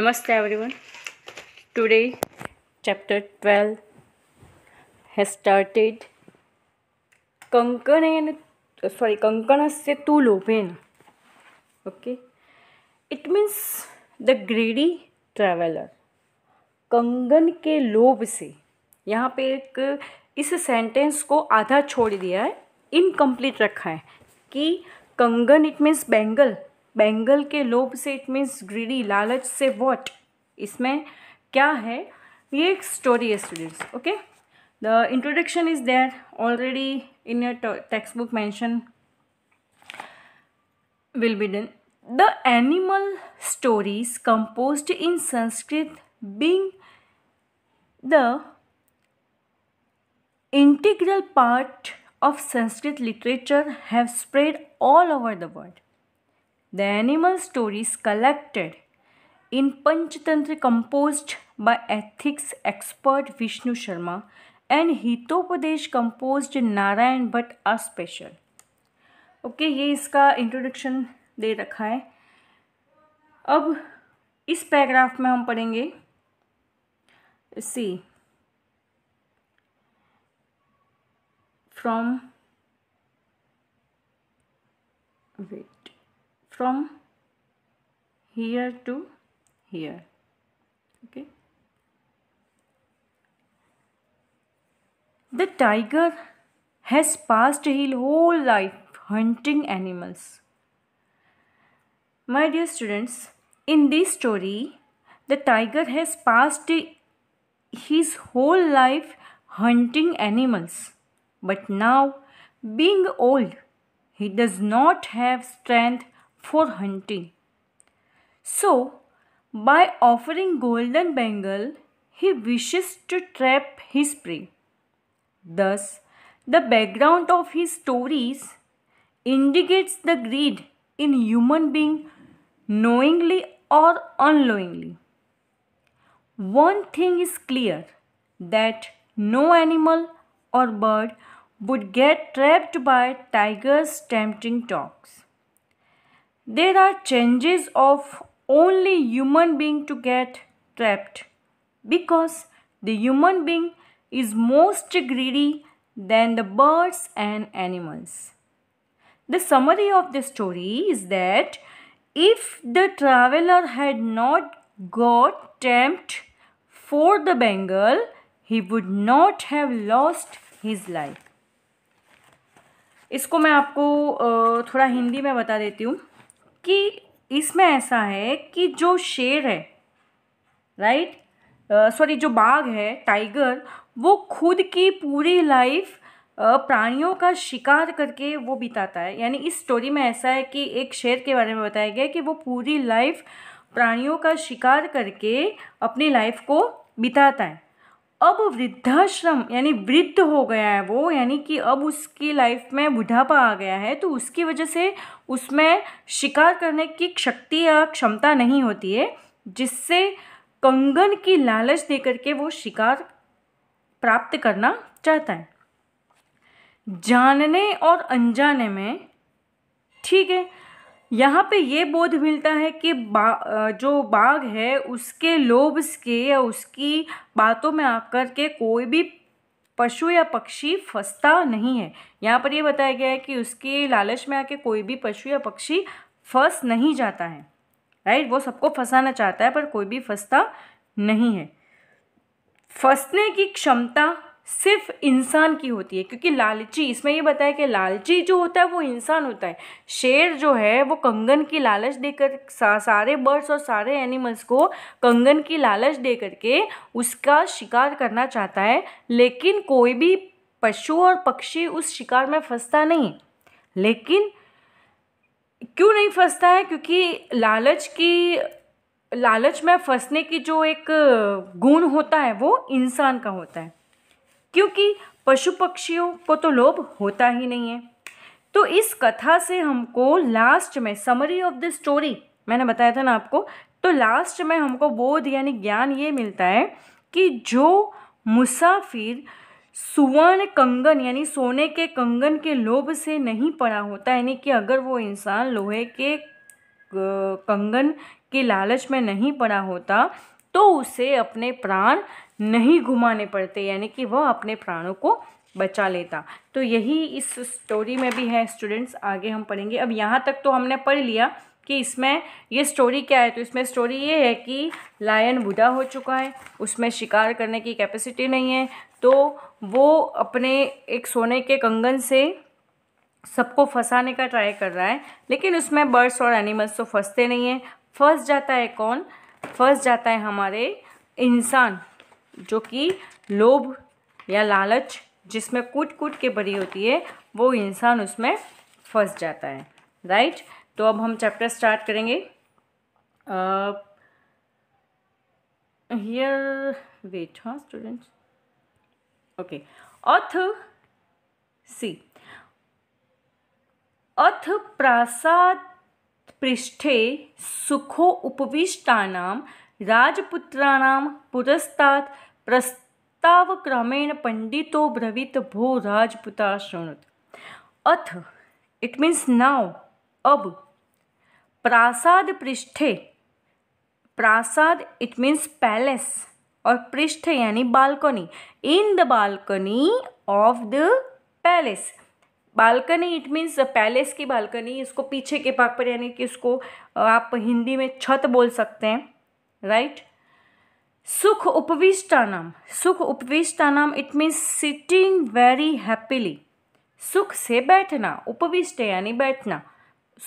नमस्ते everyone today chapter twelve है started कंकण सॉरी कंकण से तू लोभेन okay it means the greedy traveller कंगन के लोभ से यहाँ पे एक इस सेंटेंस को आधा छोड़ दिया है इनकम्प्लीट रखा है कि कंगन इट मीन्स बेंगल बेंगल के लोभ से इट मीन्स ग्रीडी लालच से वॉट इसमें क्या है ये एक स्टोरी है students okay the introduction is there already in your textbook mention will be done the animal stories compose in Sanskrit being the integral part of Sanskrit literature have spread all over the world the animal stories collected in Panchatantra compose by ethics expert Vishnu Sharma and Hitopadesha compose Narayan Bhatt are special okay ये इसका introduction दे रखा है अब इस paragraph में हम पढ़ेंगे see from wait from here to here okay the tiger has passed his whole life hunting animals my dear students in this story the tiger has passed his whole life hunting animals but now being old he does not have strength for hunting. So, by offering golden bangle, he wishes to trap his prey. Thus, the background of his stories indicates the greed in human being knowingly or unknowingly. One thing is clear that no animal or bird would get trapped by tiger's tempting talks. There are changes of only human being to get trapped because the human being is most greedy than the birds and animals. The summary of the story is that if the traveler had not got tempted for the Bengal, he would not have lost his life. इसको मैं आपको थोड़ा हिंदी में बता देती हूँ कि इसमें ऐसा है कि जो शेर है राइट सॉरी जो बाघ है टाइगर वो खुद की पूरी लाइफ प्राणियों का शिकार करके वो बिताता है यानी इस स्टोरी में ऐसा है कि एक शेर के बारे में बताया गया कि वो पूरी लाइफ प्राणियों का शिकार करके अपनी लाइफ को बिताता है अब वृद्धाश्रम यानी वृद्ध हो गया है वो यानी कि अब उसकी लाइफ में बुढ़ापा आ गया है तो उसकी वजह से उसमें शिकार करने की शक्ति या क्षमता नहीं होती है जिससे कंगन की लालच दे करके वो शिकार प्राप्त करना चाहता है जानने और अनजाने में ठीक है यहाँ पे ये बोध मिलता है कि बा जो बाघ है उसके लोब्स के या उसकी बातों में आकर के कोई भी पशु या पक्षी फंसता नहीं है यहाँ पर ये बताया गया है कि उसके लालच में आके कोई भी पशु या पक्षी फंस नहीं जाता है राइट वो सबको फंसाना चाहता है पर कोई भी फंसता नहीं है फंसने की क्षमता सिर्फ इंसान की होती है क्योंकि लालची इसमें ये बताया कि लालची जो होता है वो इंसान होता है शेर जो है वो कंगन की लालच देकर सा, सारे बर्ड्स और सारे एनिमल्स को कंगन की लालच दे करके उसका शिकार करना चाहता है लेकिन कोई भी पशु और पक्षी उस शिकार में फंसता नहीं लेकिन क्यों नहीं फंसता है क्योंकि लालच की लालच में फंसने की जो एक गुण होता है वो इंसान का होता है क्योंकि पशु पक्षियों को तो लोभ होता ही नहीं है तो इस कथा से हमको लास्ट में समरी ऑफ द स्टोरी मैंने बताया था ना आपको तो लास्ट में हमको बोध यानी ज्ञान ये मिलता है कि जो मुसाफिर सुवर्ण कंगन यानी सोने के कंगन के लोभ से नहीं पड़ा होता यानी कि अगर वो इंसान लोहे के कंगन के लालच में नहीं पड़ा होता तो उसे अपने प्राण नहीं घुमाने पड़ते यानी कि वह अपने प्राणों को बचा लेता तो यही इस स्टोरी में भी है स्टूडेंट्स आगे हम पढ़ेंगे अब यहाँ तक तो हमने पढ़ लिया कि इसमें ये स्टोरी क्या है तो इसमें स्टोरी ये है कि लायन बूढ़ा हो चुका है उसमें शिकार करने की कैपेसिटी नहीं है तो वो अपने एक सोने के कंगन से सबको फंसाने का ट्राई कर रहा है लेकिन उसमें बर्ड्स और एनिमल्स तो फंसते नहीं हैं फंस जाता है कौन फंस जाता है हमारे इंसान जो कि लोभ या लालच जिसमें कूट कूट के भरी होती है वो इंसान उसमें फंस जाता है राइट तो अब हम चैप्टर स्टार्ट करेंगे हियर वेट हाँ स्टूडेंट्स ओके अथ सी अथ प्रासाद पृष्ठे सुखो उपविष्टानां राजपुत्राणाम पुरस्तात् प्रस्ताव क्रमेण पंडितो ब्रवीत भो राजपुता शुणुत अथ इट मीन्स नाउ अब प्रासाद पृष्ठे प्रासाद इट मीन्स पैलेस और पृष्ठ यानी balcony in the balcony of the palace balcony it means palace की बालकनी इसको पीछे के भाग पर यानी कि इसको आप हिंदी में छत बोल सकते हैं राइट सुख उपविष्टानाम सुख उपविष्टानाम it means sitting very happily सुख से बैठना उपविष्ट यानी बैठना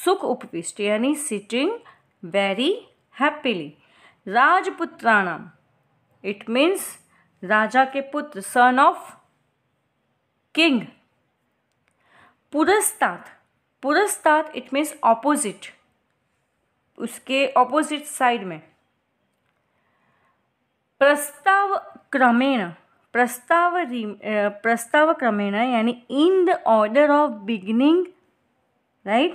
सुख उपविष्ट यानी सिटिंग वेरी हैप्पीली राजपुत्राणाम इट मीन्स राजा के पुत्र सन ऑफ किंग पुरस्तात पुरस्तात इट मीन्स ऑपोजिट उसके ऑपोजिट साइड में प्रस्ताव क्रमेण प्रस्ताव प्रस्ताव क्रमेण यानी in the order of beginning right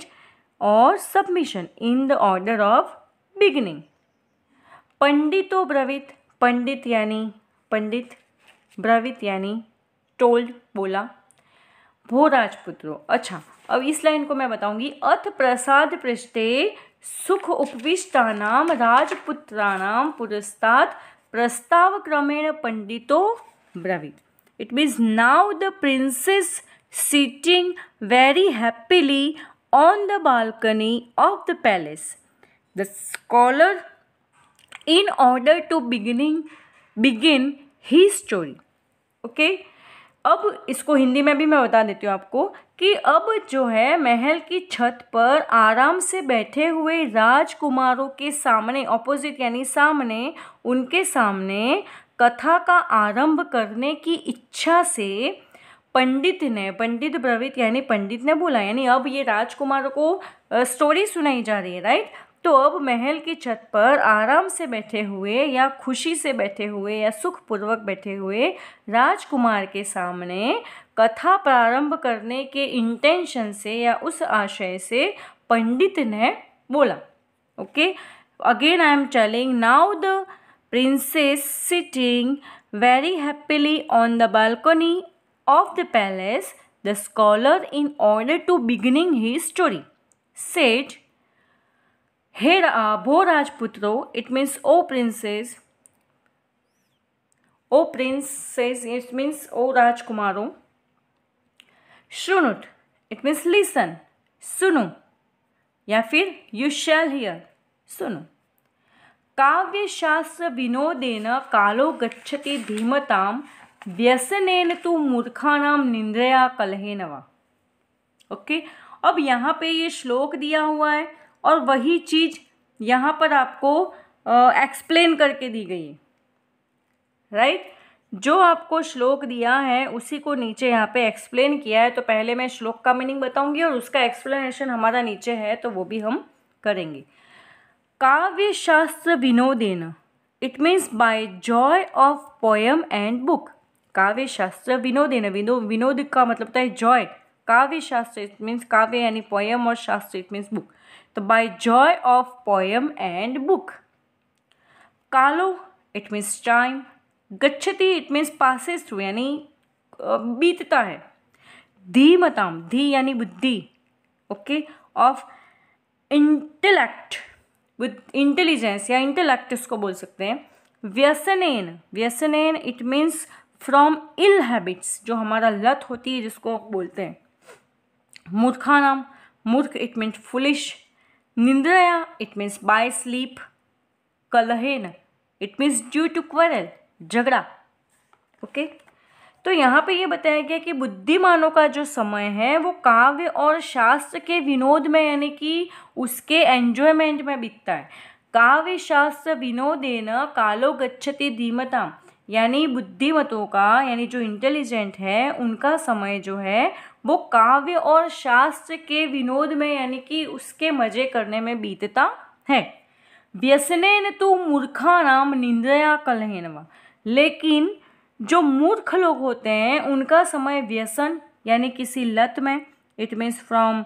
और submission in the order of beginning पंडितो ब्रवित पंडित यानी पंडित ब्रवित यानी टोल्ड बोला भो राजपुत्रो अच्छा अब इस लाइन को मैं बताऊंगी अथ प्रसाद पृष्ठे सुख उपविष्टानाम राजपुत्राणाम पुरस्तात् Prastavakrameṇa Pandito Bravi. It means now the princess sitting very happily on the balcony of the palace. The scholar, in order to beginning, begin his story. Okay. अब इसको हिंदी में भी मैं बता देती हूँ आपको कि अब जो है महल की छत पर आराम से बैठे हुए राजकुमारों के सामने ऑपोजिट यानी सामने उनके सामने कथा का आरंभ करने की इच्छा से पंडित ने पंडित ब्रवित यानी पंडित ने बोला यानी अब ये राजकुमारों को स्टोरी सुनाई जा रही है राइट तो अब महल की छत पर आराम से बैठे हुए या खुशी से बैठे हुए या सुखपूर्वक बैठे हुए राजकुमार के सामने कथा प्रारंभ करने के इंटेंशन से या उस आशय से पंडित ने बोला okay again I am telling now the princes sitting very happily on the balcony of the palace the scholar in order to beginning he story said हे भो राजपुत्रो it means O princes O princes it means O राजकुमारो श्रुनुट it means listen सुनो या फिर you shall here सुनो काव्य शास्त्र विनोदेन कालो गच्छति धीमताम व्यसनेन तो मूर्खा निंद्रया कलहे नवा ओके अब यहाँ पे ये श्लोक दिया हुआ है और वही चीज़ यहाँ पर आपको एक्सप्लेन करके दी गई राइट right? जो आपको श्लोक दिया है उसी को नीचे यहाँ पे एक्सप्लेन किया है तो पहले मैं श्लोक का मीनिंग बताऊंगी और उसका एक्सप्लेनेशन हमारा नीचे है तो वो भी हम करेंगे काव्य शास्त्र विनोदेन it means by joy of poem and book काव्य शास्त्र विनोदेन विनो विनोद का मतलब होता है जॉय काव्य शास्त्र इट मीन्स काव्य यानी पोएम और शास्त्र it means book by joy of poem and book. Kalo, it means time. Gachati, it means passes through, यानी बीतता है धीमताम धी यानी बुद्धि ओके ऑफ इंटेलेक्ट इंटेलिजेंस या इंटेलेक्ट इसको बोल सकते हैं व्यसनेन व्यसनेन it means from ill habits जो हमारा लत होती है जिसको बोलते हैं मूर्खानाम मूर्ख it means foolish Nindraya, it means by sleep. कलहेन it means due to quarrel, झगड़ा ओके okay? तो यहाँ पे ये बताया गया कि बुद्धिमानों का जो समय है वो काव्य और शास्त्र के विनोद में यानी कि उसके एन्जॉयमेंट में बीतता है काव्य शास्त्र विनोदेन कालो गच्छति धीमता यानी बुद्धिमतों का यानी जो इंटेलिजेंट है उनका समय जो है वो काव्य और शास्त्र के विनोद में यानी कि उसके मजे करने में बीतता है व्यसनेन तो मूर्खा नाम निंद्रया कलहन व लेकिन जो मूर्ख लोग होते हैं उनका समय व्यसन यानी किसी लत में it means from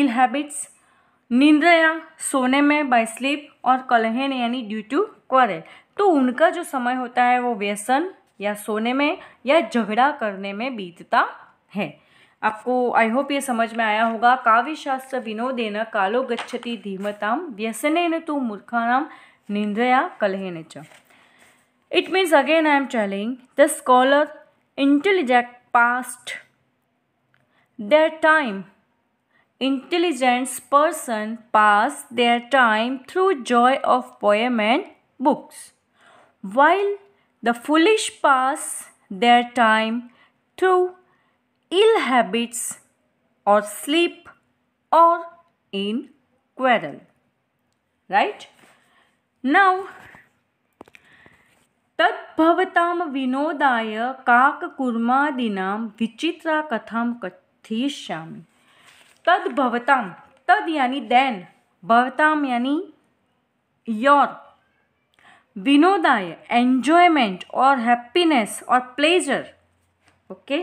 ill habits निंद्रया सोने में बाय स्लीप और कलहन यानी ड्यू टू क्वारल तो उनका जो समय होता है वो व्यसन या सोने में या झगड़ा करने में बीतता है आपको आई होप ये समझ में आया होगा काव्य शास्त्र विनोदेन कालो गच्छति धीमताम न तो मूर्खाणाम निंद्रया कलहेन च it means again I am telling the scholar intelligent past their time intelligents person pass their time through joy of poem and books while the foolish pass their time to ill habits or sleep or in quarrel. Right? Now, तद्भवतां विनोदाय काककुर्मादीनां विचित्रा कथां कथयिष्यामि तद्भवतां तद् यानी then भवताम यानी योर विनोदाय एन्जॉयमेंट और हैप्पीनेस और प्लेजर ओके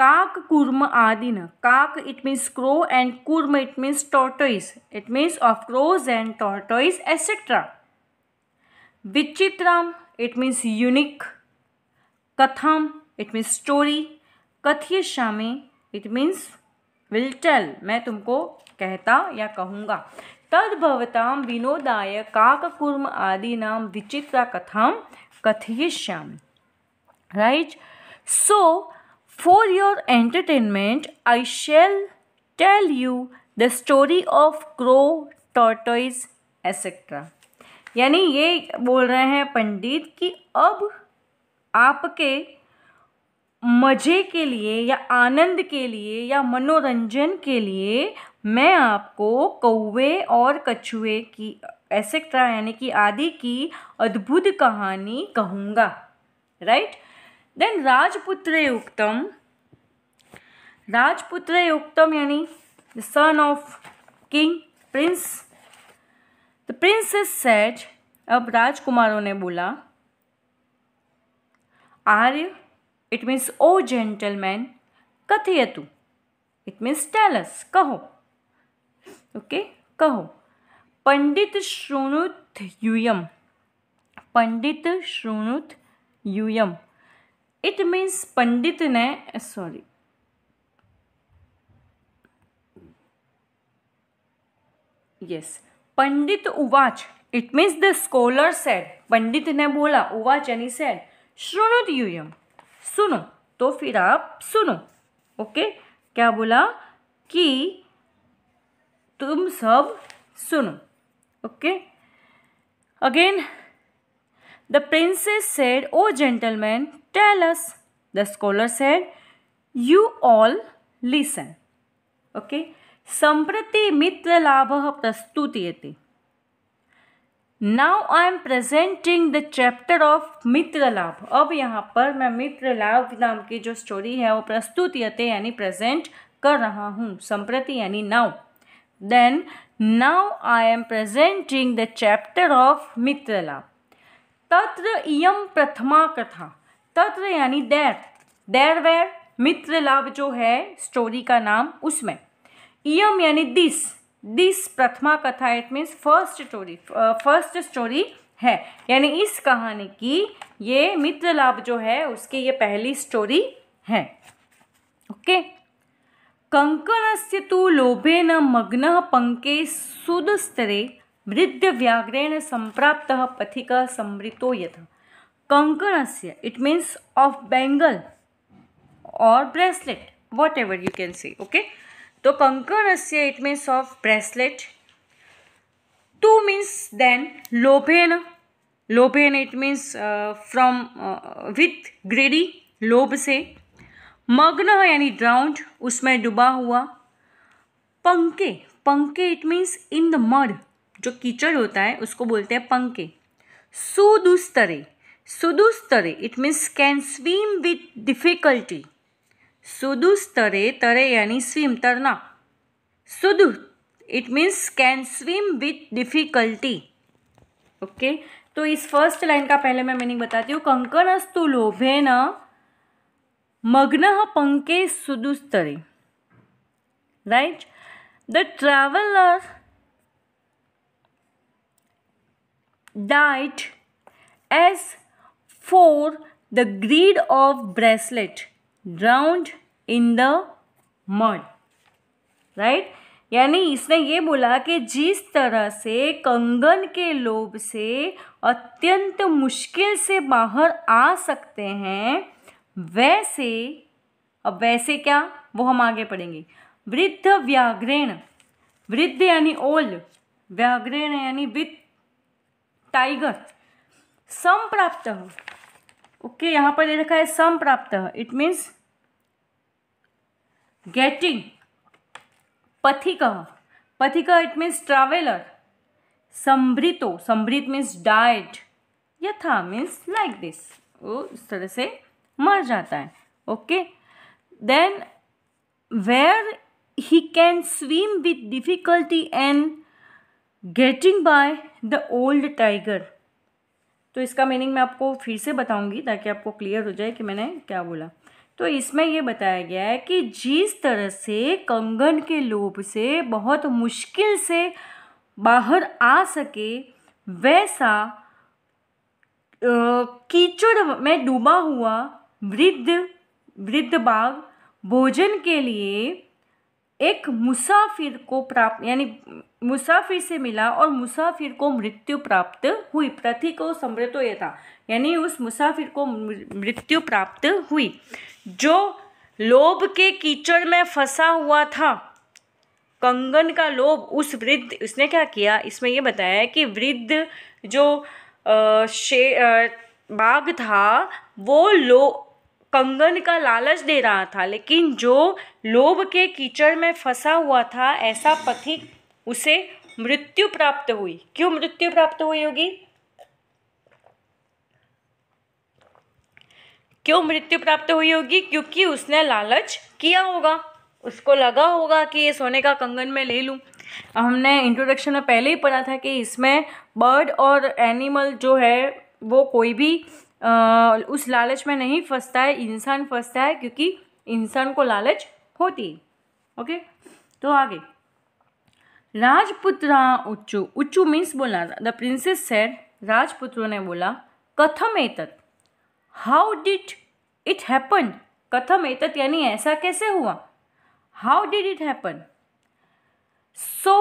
काक कुर्म आदि न काक इट मीन्स क्रो एंड कुर्म it means tortoise it means of crows and tortoise etcetera विचित्राम इट मीन्स यूनिक कथम इट मीन्स स्टोरी कथिय शामे इट मीन्स विल टेल मैं तुमको कहता या कहूँगा तद्भवता विनोदाय काककुर्म आदिना विचित्रा कथा कथयिष्या right so for your entertainment I shall tell you the story of crow tortoise etcetera यानी ये बोल रहे हैं पंडित कि अब आपके मज़े के लिए या आनंद के लिए या मनोरंजन के लिए मैं आपको कौवे और कछुए की तरह यानी कि आदि की अद्भुत कहानी कहूँगा राइट देन राजपुत्र उक्तम राजपुत्र उक्तम यानी the son of king prince the princes said अब राजकुमारों ने बोला आर्य इट मीन्स ओ जेंटलमैन कथियतु इट मीन्स टेलस कहो ओके कहो पंडित श्रोणुत यूयम पंडित श्रोणुत यूयम इट मीन्स पंडित ने सॉरी यस पंडित उवाच it means the scholar said पंडित ने बोला उवाच यानी सेड श्रोणुत यूयम सुनो तो फिर आप सुनो ओके क्या बोला कि तुम सब सुनो okay again the princess said O gentleman tell us the scholar said you all listen okay संप्रति मित्र लाभ प्रस्तुति now I am presenting the chapter of मित्र लाभ अब यहाँ पर मैं मित्र लाभ नाम की जो स्टोरी है वो प्रस्तुत यानी प्रेजेंट कर रहा हूँ संप्रति यानी now Then now I am presenting the chapter of Mitrala. Tatra iyam prathma katha. Tatra यानी there. There where मित्रलाभ जो है स्टोरी का नाम उसमें ईयम यानी दिस दिस प्रथमा कथा it means first story first story है यानी इस कहानी की ये मित्रलाभ जो है उसकी ये पहली स्टोरी है ओके okay? कंकणस्य तु लोभेन मग्नः पङ्के सुदस्तरे मृद्यव्याघ्रेण सम्प्राप्तः पथिकः संवृतो यथ से इट मीन्स ऑफ बैंगल और bracelet whatever you can say okay तो से इट मीन्स ऑफ ब्रेसलेट टू मीन्स देन लोभेन लोभेन it means from with greedy लोभ से मग्न यानी ड्राउंड उसमें डूबा हुआ पंके पंके it means in the mud जो कीचड़ होता है उसको बोलते हैं पंके सुदुस्तरे सुदुस्तरे it means can swim with difficulty सुदुस्तरे तरे यानी स्विम तरना सुदु it means can swim with difficulty okay तो इस फर्स्ट लाइन का पहले मैं मीनिंग बताती हूँ कंकनस्तु लोभे न मग्न पंके सुदुस्तरे right the traveller died as for the greed of bracelet drowned in the mud right यानी इसने ये बोला कि जिस तरह से कंगन के लोभ से अत्यंत मुश्किल से बाहर आ सकते हैं वैसे अब वैसे क्या वो हम आगे पढ़ेंगे वृद्ध व्याघ्रेण वृद्ध यानी ओल्ड व्याघ्रेण यानी विथ टाइगर सम प्राप्त ओके यहाँ पर दे रखा है सम प्राप्त इट मीन्स गेटिंग पथिक पथिक इट मीन्स ट्रैवलर समृतो समृत मीन्स डाइट यथा मीन्स लाइक दिस इस तरह से मर जाता है okay then where he can swim with difficulty and getting by the old tiger तो इसका मीनिंग मैं आपको फिर से बताऊंगी ताकि आपको क्लियर हो जाए कि मैंने क्या बोला तो इसमें यह बताया गया है कि जिस तरह से कंगन के लोभ से बहुत मुश्किल से बाहर आ सके वैसा कीचड़ में डूबा हुआ वृद्ध वृद्ध बाग भोजन के लिए एक मुसाफिर को प्राप्त यानी मुसाफिर से मिला और मुसाफिर को मृत्यु प्राप्त हुई प्रति को समृत ये था यानी उस मुसाफिर को मृत्यु प्राप्त हुई जो लोभ के कीचड़ में फंसा हुआ था कंगन का लोभ उस वृद्ध उसने क्या किया इसमें यह बताया कि वृद्ध जो आ, शे आ, बाघ था वो लो कंगन का लालच दे रहा था लेकिन जो लोभ के कीचड़ में फंसा हुआ था ऐसा पथिक उसे मृत्यु प्राप्त हुई क्यों मृत्यु प्राप्त हुई होगी क्यों मृत्यु प्राप्त हुई होगी क्योंकि उसने लालच किया होगा उसको लगा होगा कि ये सोने का कंगन मैं ले लूं हमने इंट्रोडक्शन में पहले ही पढ़ा था कि इसमें बर्ड और एनिमल जो है वो कोई भी उस लालच में नहीं फंसता है इंसान फंसता है क्योंकि इंसान को लालच होती है ओके तो आगे राजपुत्र उच्चू उच्चू मीन्स बोला द प्रिंसेस सेड राजपुत्रों ने बोला कथम एतत हाउ डिड इट हैपन कथम एतत यानी ऐसा कैसे हुआ how did it happen so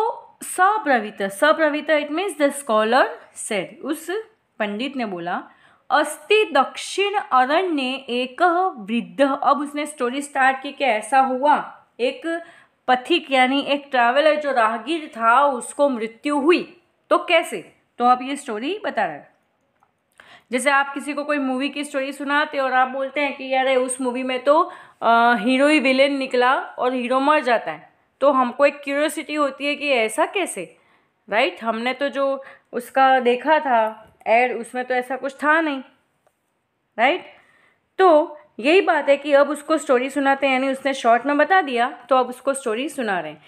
सप्रवित सप्रवित it means the scholar said उस पंडित ने बोला अस्ति दक्षिण अरण्य एक वृद्ध अब उसने स्टोरी स्टार्ट की कि ऐसा हुआ एक पथिक यानी एक ट्रैवलर जो राहगीर था उसको मृत्यु हुई तो कैसे तो आप ये स्टोरी बता रहे हैं जैसे आप किसी को कोई मूवी की स्टोरी सुनाते और आप बोलते हैं कि यार उस मूवी में तो हीरो ही विलेन निकला और हीरो मर जाता है तो हमको एक क्यूरियोसिटी होती है कि ऐसा कैसे राइट हमने तो जो उसका देखा था एड उसमें तो ऐसा कुछ था नहीं राइट तो यही बात है कि अब उसको स्टोरी सुनाते हैं यानी उसने शॉर्ट में बता दिया तो अब उसको स्टोरी सुना रहे हैं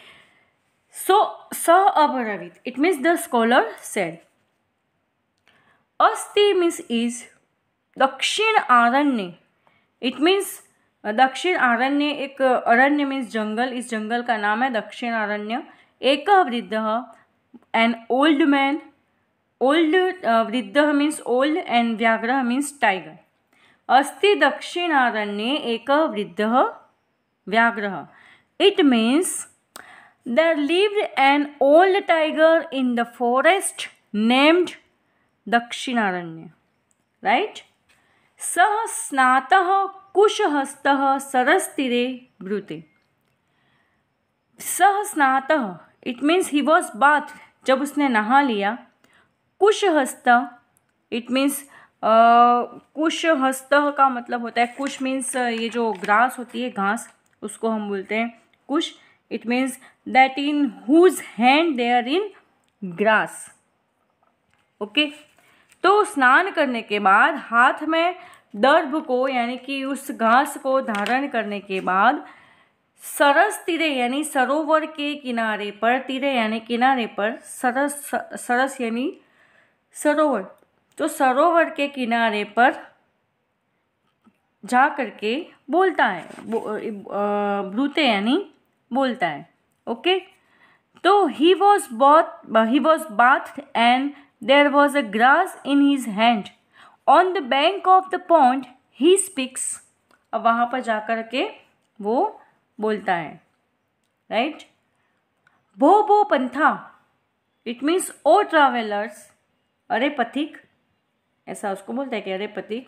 सो स अभरवित it means the scholar said अस्थि मीन्स इज दक्षिण आरण्य इट मीन्स दक्षिण आरण्य एक अरण्य मीन्स जंगल इस जंगल का नाम है दक्षिण आरण्य एक वृद्ध एन ओल्ड मैन ओल्ड वृद्ध मीन्स ओल्ड एंड व्याघ्र मीन्स टाइगर अस्थि दक्षिणारण्य एक वृद्ध व्याघ्र it means there live an old tiger in the forest named दक्षिणारण्य राइट सह स्ना कुशहस्त सरस्तीरे ब्रूते सह स्नात it means he was bath जब उसने नहा लिया कुशहस्त इट मीन्स कुशहस्त का मतलब होता है कुश मीन्स ये जो ग्रास होती है घास उसको हम बोलते हैं कुश it means that in whose hand there in grass okay तो स्नान करने के बाद हाथ में दर्भ को यानी कि उस घास को धारण करने के बाद सरस तिरे यानी सरोवर के किनारे पर तिरे यानी किनारे पर सरस सरस यानी सरोवर तो सरोवर के किनारे पर जा कर के बोलता है ब्रूते यानी बोलता है ओके तो he was both he was bath and there was a grass in his hand on the bank of the pond he speaks अब वहाँ पर जा कर के वो बोलता है राइट भो भो पंथा इट मीन्स ओ ट्रैवलर्स अरे पथिक ऐसा उसको बोलता है कि अरे पथिक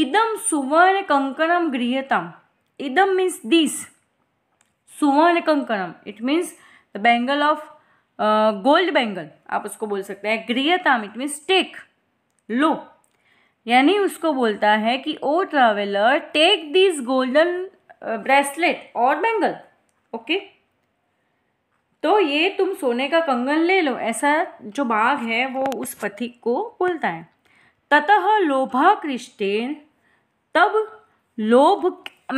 इदम सुवर्ण कंकणम गृहतम इदम मीन्स दिस सुवर्ण कंकणम it means the bangle of gold bangle आप उसको बोल सकते हैं गृहताम इट मीन्स टेक लो यानी उसको बोलता है कि O traveller take this golden bracelet और बैंगल ओके okay? तो ये तुम सोने का कंगन ले लो ऐसा जो बाघ है वो उस पथिक को बोलता है ततः लोभा कृष्टेन तब लोभ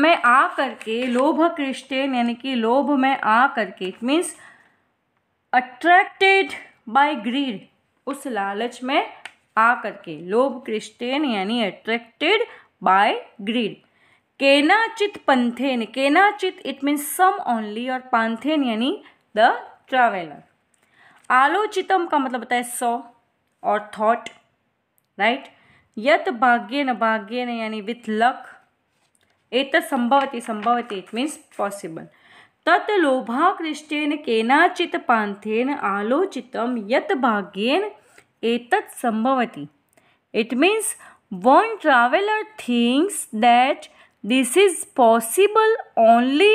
में आ करके लोभ कृष्टेन यानी कि लोभ में आ करके it means attracted by greed उस लालच में आ करके लोभ कृष्टेन यानी अट्रैक्टेड बाय ग्रीड केनाचित पंथेन केनाचित इट मीन्स सम ओनली और पांथेन यानी द ट्रैवलर आलोचितम का मतलब होता है सौ और थॉट राइट यत भाग्य न भाग्य न यानी विथ लक एक संभवती संभवती इट मीन्स पॉसिबल तत् लोभाकृष्टेन केनाचित पांथेन आलोचितम यत भाग्येन एतत् संभवती it means one traveller things that this is possible only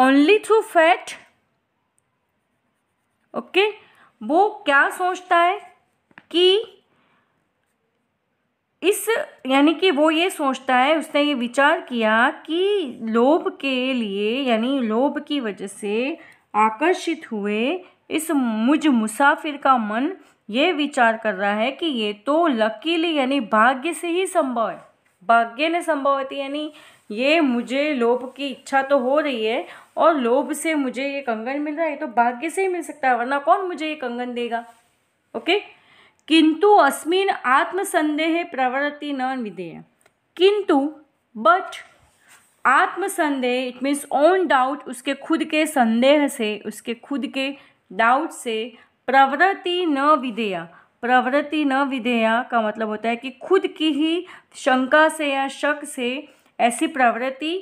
only through fate okay वो क्या सोचता है कि इस यानी कि वो ये सोचता है उसने ये विचार किया कि लोभ के लिए यानी लोभ की वजह से आकर्षित हुए इस मुझ मुसाफिर का मन ये विचार कर रहा है कि ये तो लकीली यानी भाग्य से ही संभव है भाग्य ने संभव होती तो यानी ये मुझे लोभ की इच्छा तो हो रही है और लोभ से मुझे ये कंगन मिल रहा है तो भाग्य से ही मिल सकता है वरना कौन मुझे ये कंगन देगा ओके किंतु अस्मिन आत्मसंदेह प्रवृत्ति न विधेय किंतु बट आत्मसंदेह इट मीन्स ओन डाउट उसके खुद के संदेह से उसके खुद के डाउट से प्रवृत्ति न विधेय प्रवृत्ति न विधेय का मतलब होता है कि खुद की ही शंका से या शक से ऐसी प्रवृत्ति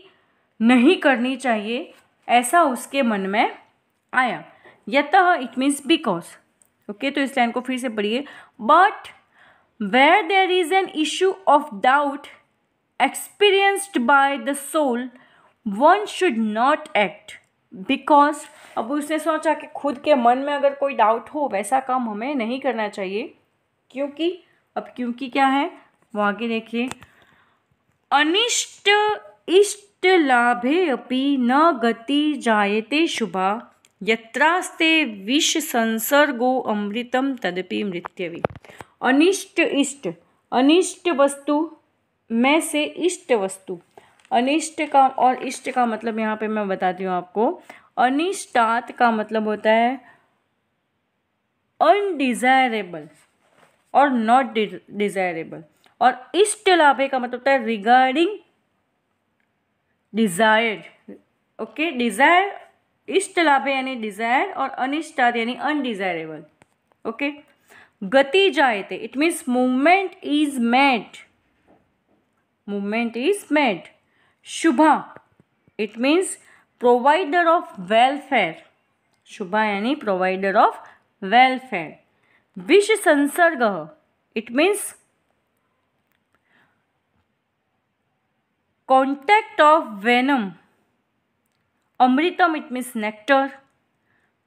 नहीं करनी चाहिए ऐसा उसके मन में आया यत इट मीन्स बिकॉज ओके तो इस लाइन को फिर से पढ़िए but where there is an issue of doubt experienced by the soul one should not act because अब उसने सोचा कि खुद के मन में अगर कोई डाउट हो वैसा काम हमें नहीं करना चाहिए क्योंकि अब क्योंकि क्या है वो आगे देखिए अनिष्ट इष्ट लाभे अपि न गति जायते शुभा यत्रास्ते विष संसर्गो अमृतम तदपि मृत्यवी अनिष्ट इष्ट अनिष्ट वस्तु में से इष्ट वस्तु अनिष्ट का और इष्ट का मतलब यहाँ पे मैं बताती हूँ आपको अनिष्टात का मतलब होता है अनडिज़ायरेबल और नॉट डिज़ायरेबल और इष्ट लाभे का मतलब होता है रिगार्डिंग डिजायर ओके डिजायर इष्ट लाभे यानी डिजायर और अनिष्टाद यानी अनडिजायरेबल ओके गति जाए थे it means movement is made movement is made शुभा it means provider of welfare शुभा यानी प्रोवाइडर ऑफ वेलफेयर विश संसर्ग it means contact of venom अमृतम इट मीन्स नेक्टर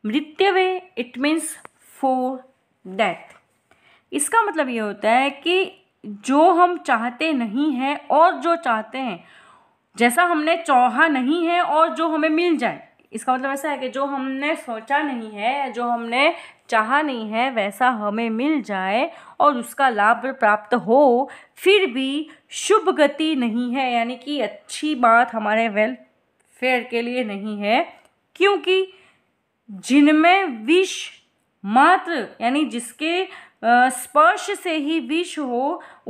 मृत्यवे इट मीन्स फोर डेथ इसका मतलब ये होता है कि जो हम चाहते नहीं हैं और जो चाहते हैं जैसा हमने चौहा नहीं है और जो हमें मिल जाए इसका मतलब ऐसा है कि जो हमने सोचा नहीं है जो हमने चाहा नहीं है वैसा हमें मिल जाए और उसका लाभ प्राप्त हो फिर भी शुभ गति नहीं है यानी कि अच्छी बात हमारे वेलफेयर के लिए नहीं है क्योंकि जिनमें विष मात्र यानी जिसके स्पर्श से ही विष हो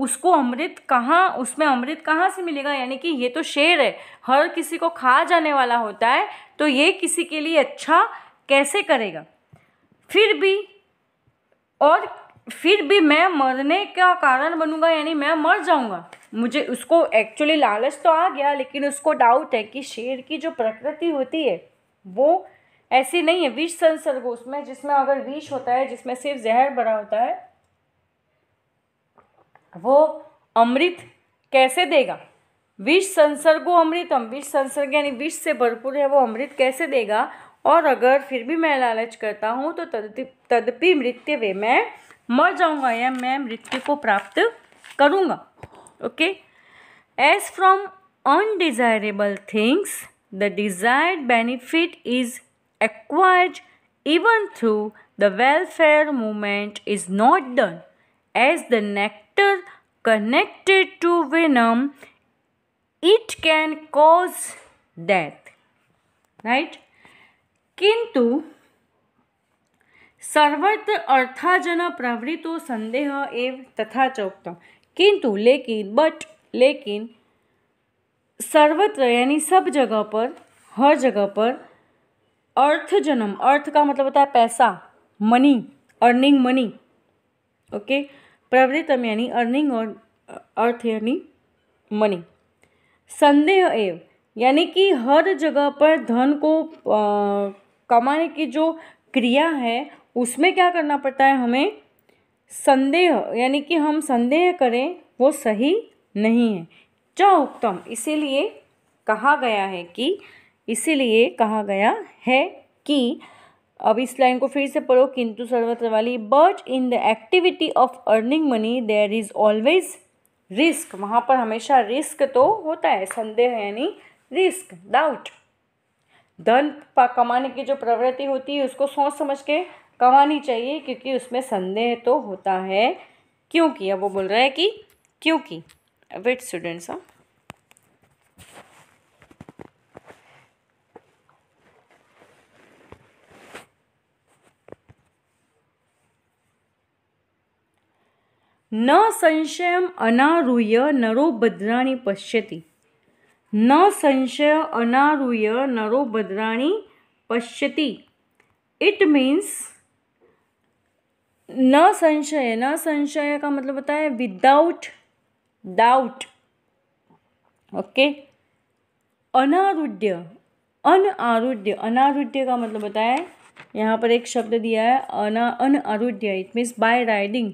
उसको अमृत कहाँ उसमें अमृत कहाँ से मिलेगा यानी कि ये तो शेर है हर किसी को खा जाने वाला होता है तो ये किसी के लिए अच्छा कैसे करेगा फिर भी और फिर भी मैं मरने का कारण बनूंगा यानी मैं मर जाऊंगा मुझे उसको एक्चुअली लालच तो आ गया लेकिन उसको डाउट है कि शेर की जो प्रकृति होती है वो ऐसी नहीं है विष संसर्ग उसमें जिसमें अगर विष होता है जिसमें सिर्फ जहर भरा होता है वो अमृत कैसे देगा विष संसर्गो अमृतम विष संसर्ग यानी विष से भरपूर है वो अमृत कैसे देगा और अगर फिर भी मैं लालच करता हूँ तो तदपि मृत्यु वे मैं मर जाऊँगा या मैं मृत्यु को प्राप्त करूँगा okay as from undesirable things the desired benefit is acquired even through the welfare movement is not done, as the nectar connected to venom, it can cause death. Right? Kintu सर्वत्र अर्थाजन प्रवृत्तो संदेह एव तथा चौकता किंतु लेकिन बट लेकिन सर्वत्र यानी सब जगह पर हर जगह पर अर्थ जन्म अर्थ का मतलब होता है पैसा मनी अर्निंग मनी ओके प्रवृतम यानी अर्निंग और अर्थ यानी मनी संदेह एव यानी कि हर जगह पर धन को आ, कमाने की जो क्रिया है उसमें क्या करना पड़ता है हमें संदेह यानी कि हम संदेह करें वो सही नहीं है च उत्तम इसीलिए कहा गया है कि इसीलिए कहा गया है कि अब इस लाइन को फिर से पढ़ो किंतु सर्वत्र वाली but in the activity of earning money there is always risk वहाँ पर हमेशा रिस्क तो होता है संदेह यानी रिस्क डाउट धन कमाने की जो प्रवृत्ति होती है उसको सोच समझ के कमानी चाहिए क्योंकि उसमें संदेह तो होता है क्योंकि अब वो बोल रहा है कि क्योंकि वेट स्टूडेंट्स हाँ न संशय अनारूय नरो भद्राणी पश्यति न संशय अनारूय नरो भद्राणी पश्यति इट मीन्स न संशय न संशय का मतलब होता है विदाउट डाउट ओके अनारूढ़ अन आरूढ़ अनारूढ़ का मतलब होता है यहाँ पर एक शब्द दिया है अना आरूढ़ इट मीन्स बाय राइडिंग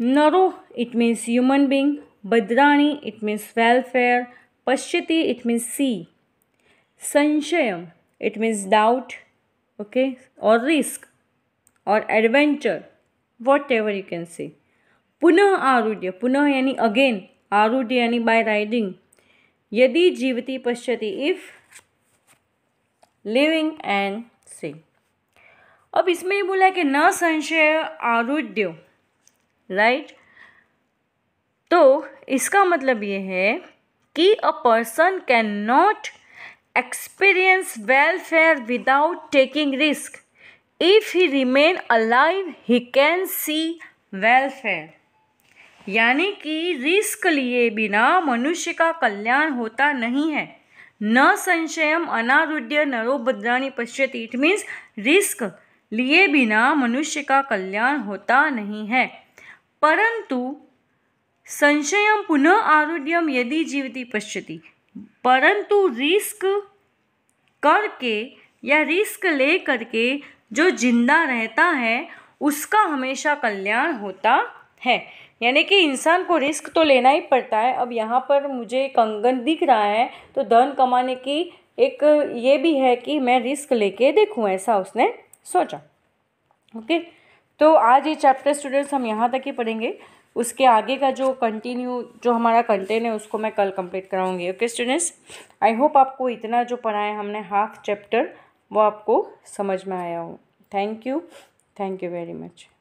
नरो इट मीन्स ह्यूमन बींग बद्राणी इट मीन्स वेलफेयर पश्यति इट मीन्स सी संशय इट मीन्स डाउट ओके और रिस्क और adventure whatever you can say पुनः आरूढ़ पुनः यानी अगेन आरूढ़ यानी बाय राइडिंग यदि जीवती पश्यति इफ लिविंग एंड से अब इसमें ये बोला है कि न संशय आरूढ़ राइट तो इसका मतलब ये है कि a person can not experience welfare without taking risk if he remain alive he can see welfare यानी कि रिस्क लिए बिना मनुष्य का कल्याण होता नहीं है न संशयम नरो भद्राणी पश्यति इट मीन्स रिस्क लिए बिना मनुष्य का कल्याण होता नहीं है परंतु संशय पुनः आरोग्यम यदि जीवती पश्यति परंतु रिस्क करके या रिस्क ले करके जो जिंदा रहता है उसका हमेशा कल्याण होता है यानी कि इंसान को रिस्क तो लेना ही पड़ता है अब यहाँ पर मुझे एक अंगन दिख रहा है तो धन कमाने की एक ये भी है कि मैं रिस्क लेके देखूँ ऐसा उसने सोचा ओके okay? तो आज ये चैप्टर स्टूडेंट्स हम यहाँ तक ही पढ़ेंगे उसके आगे का जो कंटिन्यू जो हमारा कंटेंट है उसको मैं कल कंप्लीट कराऊंगी ओके स्टूडेंट्स आई होप आपको इतना जो पढ़ा है हमने हाफ चैप्टर वो आपको समझ में आया हो thank you thank you very much